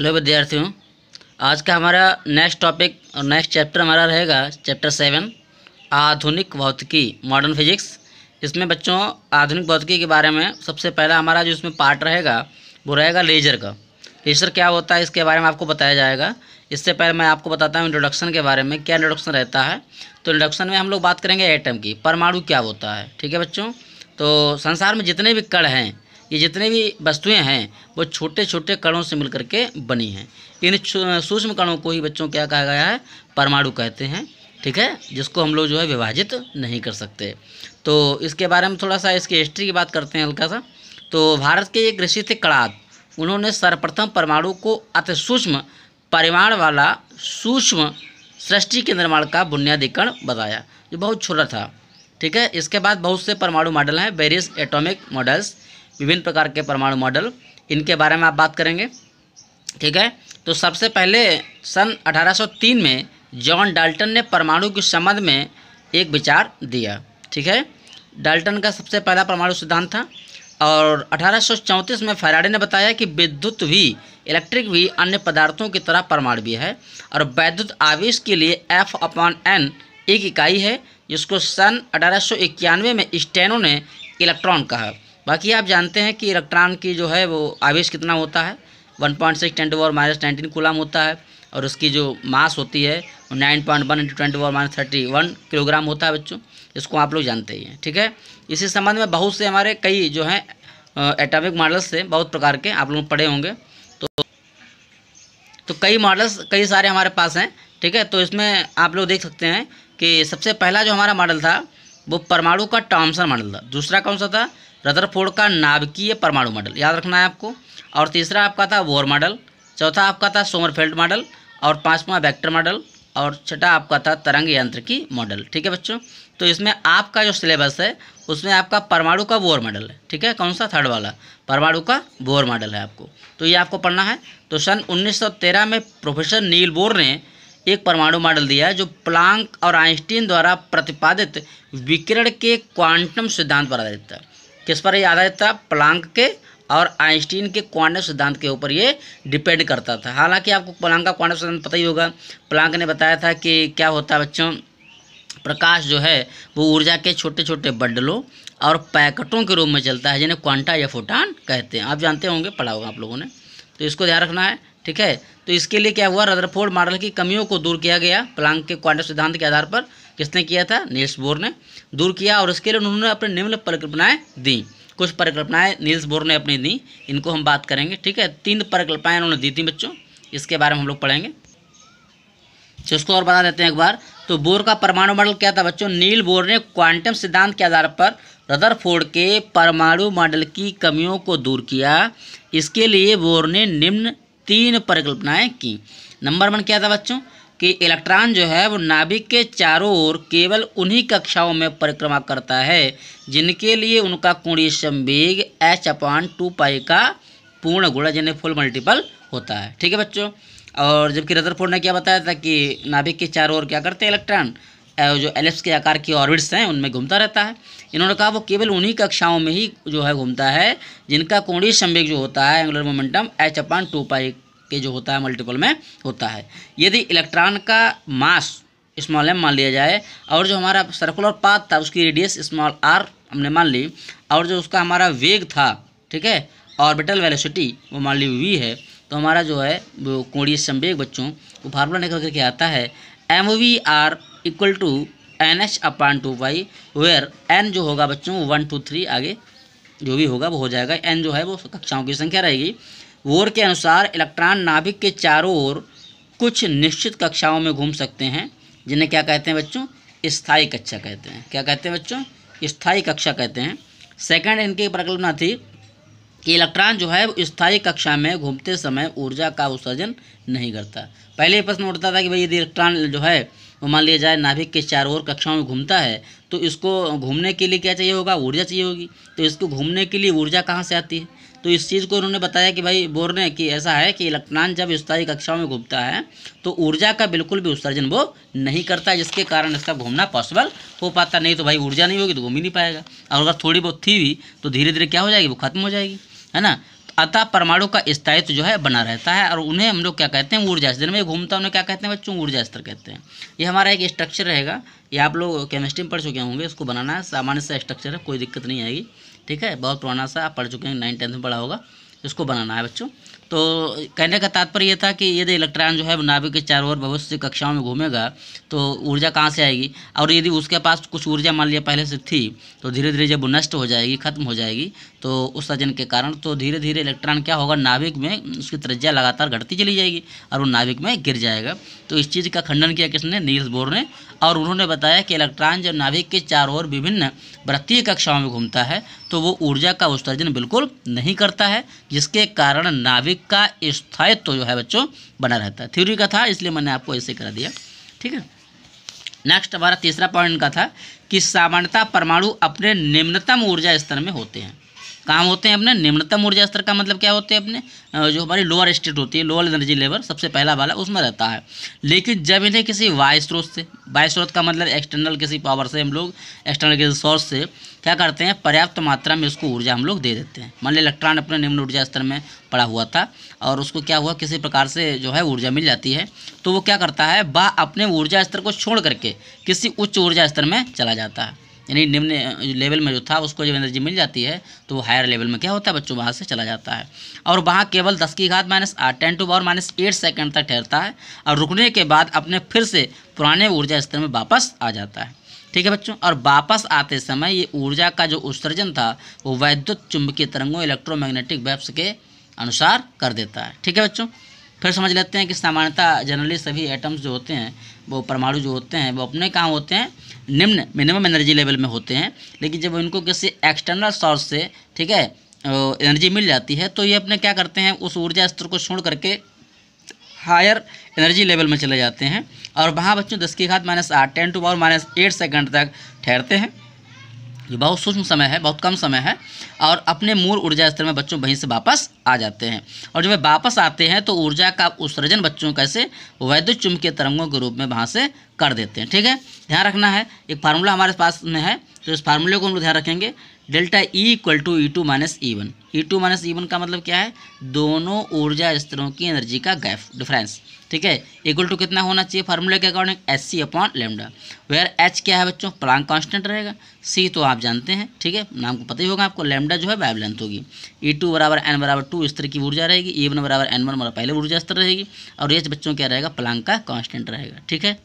Hello विद्यार्थियों आज का हमारा नेक्स्ट टॉपिक और नेक्स्ट चैप्टर हमारा रहेगा चैप्टर सेवन आधुनिक भौतिकी मॉडर्न फिजिक्स इसमें बच्चों आधुनिक भौतिकी के बारे में सबसे पहला हमारा जो इसमें पार्ट रहेगा वो रहेगा लेजर का लेजर क्या होता है इसके बारे में आपको बताया जाएगा इससे पहले मैं आपको बताता हूँ इंट्रोडक्शन के बारे में क्या इंट्रोडक्शन रहता है तो इंट्रोडक्शन में हम लोग बात करेंगे एटम की परमाणु क्या होता है ठीक है बच्चों तो संसार में जितने भी कड़ हैं ये जितने भी वस्तुएं हैं वो छोटे छोटे कणों से मिलकर के बनी हैं इन सूक्ष्म कणों को ही बच्चों क्या कहा गया है परमाणु कहते हैं ठीक है जिसको हम लोग जो है विभाजित नहीं कर सकते तो इसके बारे में थोड़ा सा इसकी हिस्ट्री की बात करते हैं हल्का सा तो भारत के एक ऋषि थे कड़ाद उन्होंने सर्वप्रथम परमाणु को अति सूक्ष्म परिमाण वाला सूक्ष्म सृष्टि के निर्माण का बुनियादी कण बताया जो बहुत छोटा था ठीक है इसके बाद बहुत से परमाणु मॉडल हैं वेरियस एटॉमिक मॉडल्स विभिन्न प्रकार के परमाणु मॉडल इनके बारे में आप बात करेंगे ठीक है तो सबसे पहले सन 1803 में जॉन डाल्टन ने परमाणु के संबंध में एक विचार दिया ठीक है डाल्टन का सबसे पहला परमाणु सिद्धांत था और 1834 में फैराडे ने बताया कि विद्युत भी इलेक्ट्रिक भी अन्य पदार्थों की तरह परमाणु भी है और वैद्युत आवेश के लिए एफ अपॉन एन एक इकाई है जिसको सन अठारह में स्टेनो ने इलेक्ट्रॉन कहा बाकी आप जानते हैं कि इलेक्ट्रॉन की जो है वो आवेश कितना होता है one point six ten to over minus nineteen coulomb होता है और उसकी जो मास होती है वो nine point one into twenty over minus thirty one kilogram होता है बच्चों इसको आप लोग जानते ही हैं ठीक है इसी संबंध में बहुत से हमारे कई जो हैं एटॉमिक मॉडल्स से बहुत प्रकार के आप लोग पढ़े होंगे तो तो कई मॉडल्स कई सारे हमारे पास हैं ठीक है तो इसमें आप लोग देख सकते हैं कि सबसे पहला जो हमारा मॉडल था वो परमाणु का टॉमसन मॉडल था दूसरा कौन सा था रदरफोर्ड का नाभिकीय परमाणु मॉडल याद रखना है आपको और तीसरा आपका था वोर मॉडल चौथा आपका था सोमरफेल्ड मॉडल और पाँचवा वेक्टर मॉडल और छठा आपका था तरंग यंत्र की मॉडल ठीक है बच्चों तो इसमें आपका जो सिलेबस है उसमें आपका परमाणु का वोर मॉडल है ठीक है कौन सा थर्ड वाला परमाणु का वोर मॉडल है आपको तो ये आपको पढ़ना है तो सन 1913 में प्रोफेसर नील बोर ने एक परमाणु मॉडल दिया है जो प्लांक और आइंस्टीन द्वारा प्रतिपादित विकिरण के क्वांटम सिद्धांत पर आधारित था किस पर ये आधारित था प्लांक के और आइंस्टीन के क्वांटम सिद्धांत के ऊपर ये डिपेंड करता था हालांकि आपको प्लांक का क्वांटम सिद्धांत पता ही होगा प्लांक ने बताया था कि क्या होता है बच्चों प्रकाश जो है वो ऊर्जा के छोटे छोटे बंडलों और पैकेटों के रूप में चलता है जिन्हें क्वांटा या फोटान कहते हैं आप जानते होंगे पढ़ा होगा आप लोगों ने तो इसको ध्यान रखना है ठीक है तो इसके लिए क्या हुआ रदरफोर्ड मॉडल की कमियों को दूर किया गया प्लांक के क्वांटम सिद्धांत के आधार पर किसने किया था नील्स बोर ने दूर किया और उसके लिए उन्होंने अपने निम्न परिकल्पनाएँ दी कुछ परिकल्पनाएँ नील्स बोर ने अपनी दी इनको हम बात करेंगे ठीक है तीन परिकल्पनाएँ उन्होंने दी थी बच्चों इसके बारे में हम लोग पढ़ेंगे उसको तो और बता देते हैं एक बार तो बोर का परमाणु मॉडल क्या था बच्चों नील बोर ने क्वांटम सिद्धांत के आधार पर फोर्ड के परमाणु मॉडल की कमियों को दूर किया इसके लिए बोर ने निम्न तीन परिकल्पनाएं की नंबर वन क्या था बच्चों कि इलेक्ट्रॉन जो है वो नाभिक के चारों ओर केवल उन्हीं कक्षाओं में परिक्रमा करता है जिनके लिए उनका कुणीय संवेग एच अपॉन टू पाई का पूर्ण गुणा यानी फुल मल्टीपल होता है ठीक है बच्चों और जबकि रदरफोर्ड ने क्या बताया था कि नाभिक के चारों ओर क्या करते हैं इलेक्ट्रॉन जो एलिप्स के आकार की ऑर्बिट्स हैं उनमें घूमता रहता है इन्होंने कहा वो केवल उन्हीं कक्षाओं में ही जो है घूमता है जिनका कोणीय संवेग जो होता है angular momentum H upon two pi के जो होता है मल्टीपल में होता है यदि इलेक्ट्रॉन का मास स्मॉल एम मान लिया जाए और जो हमारा सर्कुलर पाथ था उसकी रेडियस स्मॉल आर हमने मान ली और जो उसका हमारा वेग था ठीक है ऑर्बिटल वेलोसिटी वो मान ली वी है तो हमारा जो है वो कोणीय संवेग बच्चों वो फार्मूला निकल करके आता है M V R equal to N H upon two Y where N जो होगा बच्चों वन टू थ्री आगे जो भी होगा वो हो जाएगा एन जो है वो कक्षाओं की संख्या रहेगी वोर के अनुसार इलेक्ट्रॉन नाभिक के चारों ओर कुछ निश्चित कक्षाओं में घूम सकते हैं जिन्हें क्या कहते हैं बच्चों स्थाई कक्षा कहते हैं क्या कहते हैं बच्चों स्थाई कक्षा कहते हैं सेकंड इनकी परिकल्पना थी कि इलेक्ट्रॉन जो है स्थाई स्थायी कक्षा में घूमते समय ऊर्जा का उत्सर्जन नहीं करता पहले प्रश्न उठता था कि भाई यदि इलेक्ट्रॉन जो है वो मान लिया जाए नाभिक के चारों ओर कक्षाओं में घूमता है तो इसको घूमने के लिए क्या चाहिए होगा ऊर्जा चाहिए होगी तो इसको घूमने के लिए ऊर्जा कहाँ से आती है तो इस चीज़ को उन्होंने बताया कि भाई बोर ने कि ऐसा है कि इलेक्ट्रॉन जब स्थायी कक्षाओं में घूमता है तो ऊर्जा का बिल्कुल भी उत्सर्जन वो नहीं करता जिसके कारण इसका घूमना पॉसिबल हो पाता नहीं तो भाई ऊर्जा नहीं होगी तो घूम ही नहीं पाएगा और अगर थोड़ी बहुत थी भी तो धीरे धीरे क्या हो जाएगी वो खत्म हो जाएगी है ना अतः परमाणु का स्थायित्व जो है बना रहता है और उन्हें हम लोग क्या कहते हैं ऊर्जा स्तर में घूमता उन्हें क्या कहते हैं बच्चों ऊर्जा स्तर कहते हैं ये हमारा एक स्ट्रक्चर रहेगा ये आप लोग केमिस्ट्री में पढ़ चुके होंगे इसको बनाना है सामान्य सा स्ट्रक्चर है कोई दिक्कत नहीं आएगी ठीक है बहुत पुराना सा आप पढ़ चुके हैं नाइन टेंथ में पढ़ा होगा इसको बनाना है बच्चों तो कहने का तात्पर्य यह था कि यदि इलेक्ट्रॉन जो है नाभिक के चारों ओर भविष्य कक्षाओं में घूमेगा तो ऊर्जा कहाँ से आएगी और यदि उसके पास कुछ ऊर्जा मान लिया पहले से थी तो धीरे धीरे जब वो नष्ट हो जाएगी खत्म हो जाएगी तो उत्सर्जन के कारण तो धीरे धीरे इलेक्ट्रॉन क्या होगा नाभिक में उसकी त्रिज्या लगातार घटती चली जाएगी और वो नाभिक में गिर जाएगा तो इस चीज़ का खंडन किया किसने नील्स बोर ने और उन्होंने बताया कि इलेक्ट्रॉन जब नाभिक के चारों ओर विभिन्न वृत्तीय कक्षाओं में घूमता है तो वो ऊर्जा का उत्सर्जन बिल्कुल नहीं करता है जिसके कारण नाभिक का स्थायित्व तो जो है बच्चों बना रहता है थ्योरी का था इसलिए मैंने आपको ऐसे करा दिया ठीक है नेक्स्ट हमारा तीसरा पॉइंट का था कि सामान्यता परमाणु अपने निम्नतम ऊर्जा स्तर में होते हैं काम होते हैं अपने निम्नतम ऊर्जा स्तर का मतलब क्या होते हैं अपने जो हमारी लोअर स्टेट होती है लोअर एनर्जी लेवल सबसे पहला वाला उसमें रहता है लेकिन जब इन्हें किसी वायु स्रोत से वाय स्रोत का मतलब एक्सटर्नल किसी पावर से हम लोग एक्सटर्नल किसी सोर्स से क्या करते हैं पर्याप्त मात्रा में उसको ऊर्जा हम लोग दे देते हैं मान ली इलेक्ट्रॉन अपने निम्न ऊर्जा स्तर में पड़ा हुआ था और उसको क्या हुआ किसी प्रकार से जो है ऊर्जा मिल जाती है तो वो क्या करता है वह अपने ऊर्जा स्तर को छोड़ करके किसी उच्च ऊर्जा स्तर में चला जाता है यानी निम्न लेवल में जो था उसको जब एनर्जी मिल जाती है तो वो हायर लेवल में क्या होता है बच्चों वहाँ से चला जाता है और वहाँ केवल दस की घात माइनस आठ ten to power minus eight second तक ठहरता है और रुकने के बाद अपने फिर से पुराने ऊर्जा स्तर में वापस आ जाता है ठीक है बच्चों और वापस आते समय ये ऊर्जा का जो उत्सर्जन था वो वैद्युत चुंबकीय तरंगों इलेक्ट्रोमैग्नेटिक वेब्स के अनुसार कर देता है ठीक है बच्चों फिर समझ लेते हैं कि सामान्यतः जनरली सभी एटम्स जो होते हैं वो परमाणु जो होते हैं वो अपने काम होते हैं निम्न मिनिमम एनर्जी लेवल में होते हैं लेकिन जब इनको किसी एक्सटर्नल सोर्स से ठीक है एनर्जी मिल जाती है तो ये अपने क्या करते हैं उस ऊर्जा स्तर को छोड़ करके हायर एनर्जी लेवल में चले जाते हैं और वहाँ बच्चों दस की घात माइनस आठ ten to power minus eight second तक ठहरते हैं ये बहुत सूक्ष्म समय है बहुत कम समय है और अपने मूल ऊर्जा स्तर में बच्चों वहीं से वापस आ जाते हैं और जब वे वापस आते हैं तो ऊर्जा का उत्सर्जन बच्चों कैसे वैद्युत चुंबकीय तरंगों के रूप में वहाँ से कर देते हैं ठीक है ध्यान रखना है एक फार्मूला हमारे पास में है तो इस फार्मूले को हम लोग ध्यान रखेंगे delta E equal to E two minus E one E two minus E one का मतलब क्या है दोनों ऊर्जा स्तरों की एनर्जी का गैप डिफरेंस ठीक है इक्वल टू कितना होना चाहिए फार्मूले के according H C upon lambda where H क्या है बच्चों प्लांग कांस्टेंट रहेगा सी तो आप जानते हैं ठीक है नाम को पता ही होगा आपको लेमडा जो है वाइव लेंथ होगी ई e टू बराबर एन बराबर टू इस तरह की ऊर्जा रहेगी ई e वन बराबर एन वन बराबर पहले ऊर्जा स्तर रहेगी और एच बच्चों क्या रहेगा प्लांग का कॉन्स्टेंट रहेगा ठीक है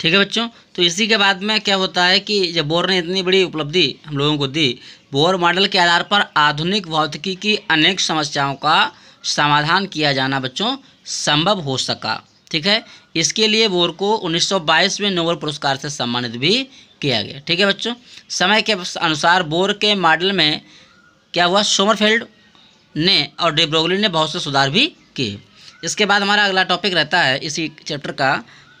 ठीक है बच्चों तो इसी के बाद में क्या होता है कि जब बोर ने इतनी बड़ी उपलब्धि हम लोगों को दी बोर मॉडल के आधार पर आधुनिक भौतिकी की अनेक समस्याओं का समाधान किया जाना बच्चों संभव हो सका ठीक है इसके लिए बोर को 1922 में नोबल पुरस्कार से सम्मानित भी किया गया ठीक है बच्चों समय के अनुसार बोर के मॉडल में क्या हुआ सोमरफेल्ड ने और डेब्रोगली ने बहुत से सुधार भी किए इसके बाद हमारा अगला टॉपिक रहता है इसी चैप्टर का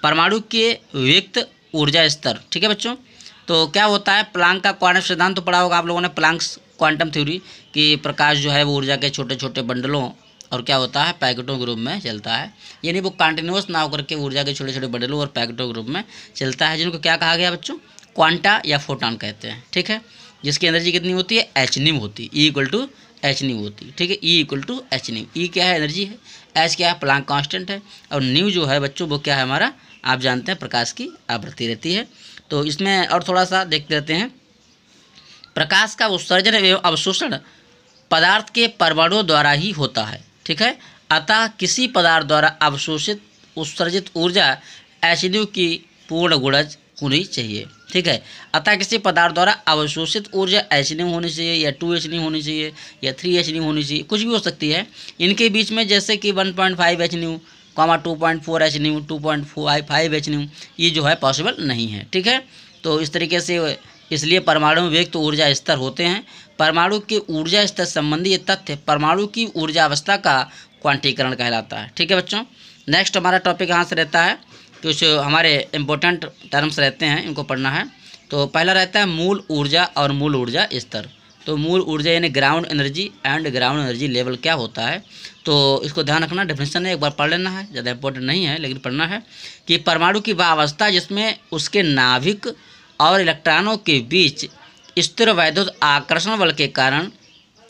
परमाणु के व्यक्त ऊर्जा स्तर ठीक है बच्चों तो क्या होता है प्लांक का क्वांटम सिद्धांत तो पढ़ा होगा आप लोगों ने प्लांक्स क्वांटम थ्योरी कि प्रकाश जो है वो ऊर्जा के छोटे छोटे बंडलों और क्या होता है पैकेटों के रूप में चलता है यानी वो कॉन्टिन्यूस ना होकर के ऊर्जा के छोटे छोटे बडलों और पैकेटों के रूप में चलता है जिनको क्या कहा गया बच्चों क्वांटा या फोटान कहते हैं ठीक है जिसकी एनर्जी कितनी होती है एच निम होती है ई इक्वल टू एच निम होती है ठीक है ई इक्वल टू एच निम ई क्या है एनर्जी है एच क्या है प्लांक कांस्टेंट है और न्यू जो है बच्चों वो क्या है हमारा आप जानते हैं प्रकाश की आवृत्ति रहती है तो इसमें और थोड़ा सा देखते रहते हैं प्रकाश का उत्सर्जन एवं अवशोषण पदार्थ के परमाणुओं द्वारा ही होता है ठीक है अतः किसी पदार्थ द्वारा अवशोषित उत्सर्जित ऊर्जा एसिडियो की पूर्ण गुणज होनी चाहिए ठीक है अतः किसी पदार्थ द्वारा अवशोषित ऊर्जा एच होनी चाहिए या टू एच डी होनी चाहिए या थ्री एच डी होनी चाहिए कुछ भी हो सकती है इनके बीच में जैसे कि one point five H nu comma two point four H nu two point five five H nu ये जो है पॉसिबल नहीं है ठीक है तो इस तरीके से इसलिए परमाणु व्यक्त ऊर्जा स्तर होते हैं परमाणु के ऊर्जा स्तर संबंधी ये तथ्य परमाणु की ऊर्जा अवस्था का क्वांटीकरण कहलाता है ठीक है बच्चों नेक्स्ट हमारा टॉपिक यहाँ से रहता है कुछ हमारे इम्पोर्टेंट टर्म्स रहते हैं इनको पढ़ना है तो पहला रहता है मूल ऊर्जा और मूल ऊर्जा स्तर तो मूल ऊर्जा यानी ground energy and ground energy level क्या होता है तो इसको ध्यान रखना डेफिनेशन एक बार पढ़ लेना है ज़्यादा इंपॉर्टेंट नहीं है लेकिन पढ़ना है कि परमाणु की वह अवस्था जिसमें उसके नाभिक और इलेक्ट्रॉनों के बीच स्थिर वैद्युत आकर्षण बल के कारण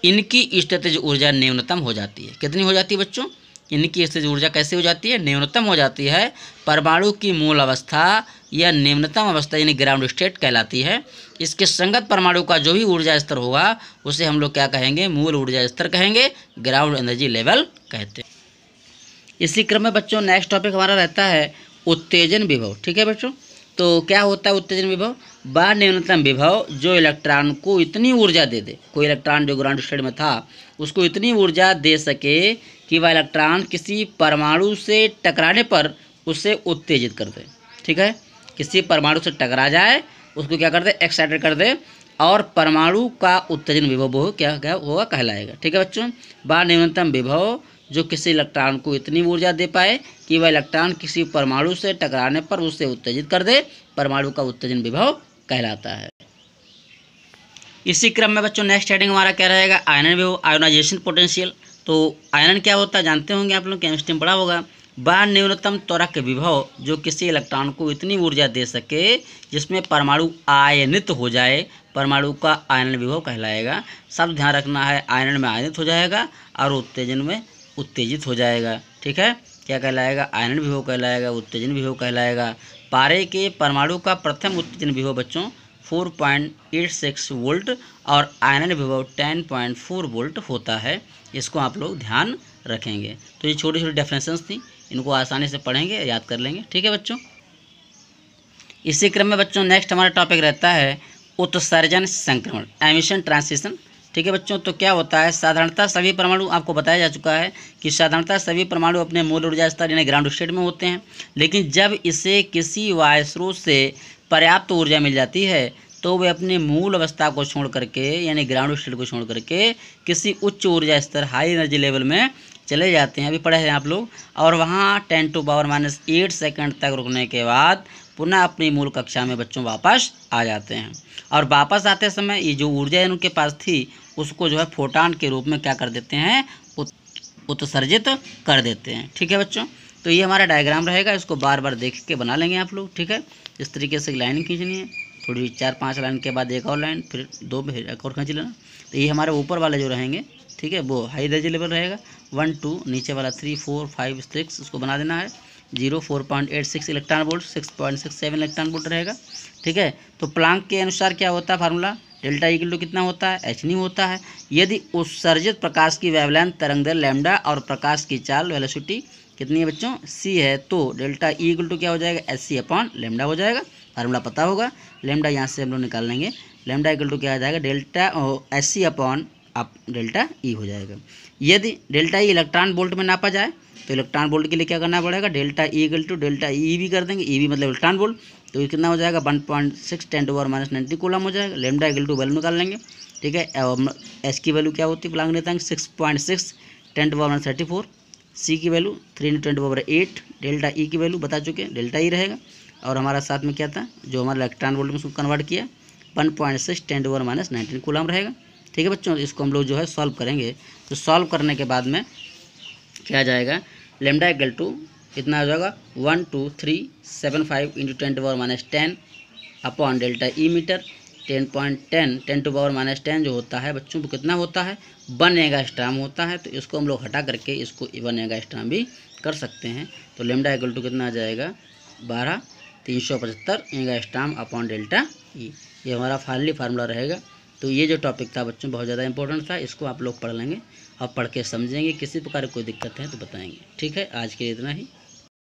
इनकी स्थितिज ऊर्जा न्यूनतम हो जाती है कितनी हो जाती है बच्चों इनकी स्थितिज ऊर्जा कैसे हो जाती है न्यूनतम हो जाती है परमाणु की मूल अवस्था या निम्नतम अवस्था यानी ग्राउंड स्टेट कहलाती है इसके संगत परमाणु का जो भी ऊर्जा स्तर होगा उसे हम लोग क्या कहेंगे मूल ऊर्जा स्तर कहेंगे ग्राउंड एनर्जी लेवल कहते हैं इसी क्रम में बच्चों नेक्स्ट टॉपिक हमारा रहता है उत्तेजन विभव ठीक है बच्चों तो क्या होता है उत्तेजन विभव बा न्यूनतम विभव जो इलेक्ट्रॉन को इतनी ऊर्जा दे दे कोई इलेक्ट्रॉन जो ग्राउंड स्टेट में था उसको इतनी ऊर्जा दे सके कि वह इलेक्ट्रॉन किसी परमाणु से टकराने पर उसे उत्तेजित कर दे ठीक है किसी परमाणु से टकरा जाए उसको क्या कर दे एक्साइटेड कर दे और परमाणु का उत्तेजन विभव क्या क्या होगा कहलाएगा ठीक है बच्चों बा न्यूनतम विभव जो किसी इलेक्ट्रॉन को इतनी ऊर्जा दे पाए कि वह इलेक्ट्रॉन किसी परमाणु से टकराने पर उसे उत्तेजित कर दे परमाणु का उत्तेजन विभव कहलाता है इसी क्रम में बच्चों नेक्स्ट हेडिंग हमारा क्या रहेगा आयरन विभव आयोनाइजेशन पोटेंशियल तो आयरन क्या होता है जानते होंगे आप लोग केमिस्ट्री में पढ़ा होगा वह न्यूनतम त्वरक विभव जो किसी इलेक्ट्रॉन को इतनी ऊर्जा दे सके जिसमें परमाणु आयनित हो जाए परमाणु का आयन विभव कहलाएगा सब ध्यान रखना है आयरन में आयनित हो जाएगा और उत्तेजन में उत्तेजित हो जाएगा ठीक है क्या कहलाएगा आयरन विभव कहलाएगा उत्तेजन विभव कहलाएगा पारे के परमाणु का प्रथम उत्तेजन विभव बच्चों 4.86 वोल्ट और आयरन विभव 10.4 वोल्ट होता है इसको आप लोग ध्यान रखेंगे तो ये छोटी छोटी डेफिनेशंस थी इनको आसानी से पढ़ेंगे याद कर लेंगे ठीक है बच्चों इसी क्रम में बच्चों नेक्स्ट हमारा टॉपिक रहता है उत्सर्जन संक्रमण एमिशन ट्रांसिशन ठीक है बच्चों तो क्या होता है साधारणता सभी परमाणु आपको बताया जा चुका है कि साधारणतः सभी परमाणु अपने मूल ऊर्जा स्तर यानी ग्राउंड स्टेट में होते हैं लेकिन जब इसे किसी वायस्रो से पर्याप्त ऊर्जा मिल जाती है तो वे अपने मूल अवस्था को छोड़ करके यानी ग्राउंड स्टेट को छोड़ करके किसी उच्च ऊर्जा स्तर हाई एनर्जी लेवल में चले जाते हैं अभी पढ़े हैं आप लोग और वहाँ ten to power minus eight second तक रुकने के बाद पुनः अपनी मूल कक्षा में बच्चों वापस आ जाते हैं और वापस आते समय ये जो ऊर्जा इनके पास थी उसको जो है फोटान के रूप में क्या कर देते हैं उत्सर्जित कर देते हैं ठीक है बच्चों तो ये हमारा डायग्राम रहेगा इसको बार बार देख के बना लेंगे आप लोग ठीक है इस तरीके से लाइन खींचनी है थोड़ी चार पांच लाइन के बाद एक और लाइन फिर दो एक और खींच लेना तो ये हमारे ऊपर वाले जो रहेंगे ठीक है वो हाई रेज लेवल रहेगा वन टू नीचे वाला थ्री फोर फाइव सिक्स उसको बना देना है zero four point eight six electron volt six point six seven electron volt रहेगा ठीक है तो प्लांक के अनुसार क्या होता है फार्मूला डेल्टा ई e किलो कितना होता है एच नहीं होता है यदि उत्सर्जित प्रकाश की वेवलेंथ तरंगदैर्घ्य लैम्डा और प्रकाश की चाल वेलोसिटी कितनी है बच्चों सी है तो डेल्टा ई इक्वल टू क्या हो जाएगा एस सी अपॉन लेमडा हो जाएगा फार्मूला पता होगा लेमडा यहाँ से हम लोग निकाल लेंगे लेमडा इक्वल टू क्या हो जाएगा डेल्टा एस सी अपॉन आप डेल्टा ई e हो जाएगा यदि डेल्टा ई इलेक्ट्रॉन बोल्ट में नापा जाए तो इलेक्ट्रॉन बोल्ट के लिए क्या करना पड़ेगा delta E equal to delta E e भी कर देंगे ई भी मतलब इलेक्ट्रॉन बोल्ट तो ये कितना हो जाएगा one point six ten over minus ninety coulomb हो जाएगा लेमडा इगल टू वैल्यू निकाल लेंगे ठीक है एस की वैल्यू क्या होती है प्लांग लेते six point six ten to minus thirty four C की value three into ten to over eight delta E e की वैल्यू बता चुके हैं डेल्टा ई e रहेगा और हमारा साथ में क्या था जो हमारा इलेक्ट्रॉन वोल्ट में उसको कन्वर्ट किया one point six ten over minus nineteen coulomb रहेगा ठीक है बच्चों इसको हम लोग जो है सॉल्व करेंगे तो सॉल्व करने के बाद में क्या जाएगा लेमडा एगल टू कितना हो जाएगा one two three seven five into ten to power minus ten upon delta E e metre ten point ten ten to power minus ten जो होता है बच्चों को कितना होता है वन एगा स्ट्राम होता है तो इसको हम लोग हटा करके इसको वन एगा स्ट्राम भी कर सकते हैं तो लेमडा इक्वल टू कितना आ जाएगा बारह तीन सौ पचहत्तर angstrom upon delta E e। ये हमारा फाइनली फार्मूला रहेगा तो ये जो टॉपिक था बच्चों बहुत ज़्यादा इंपॉर्टेंट था इसको आप लोग पढ़ लेंगे और पढ़ के समझेंगे किसी प्रकार की कोई दिक्कत है तो बताएंगे ठीक है आज के लिए इतना ही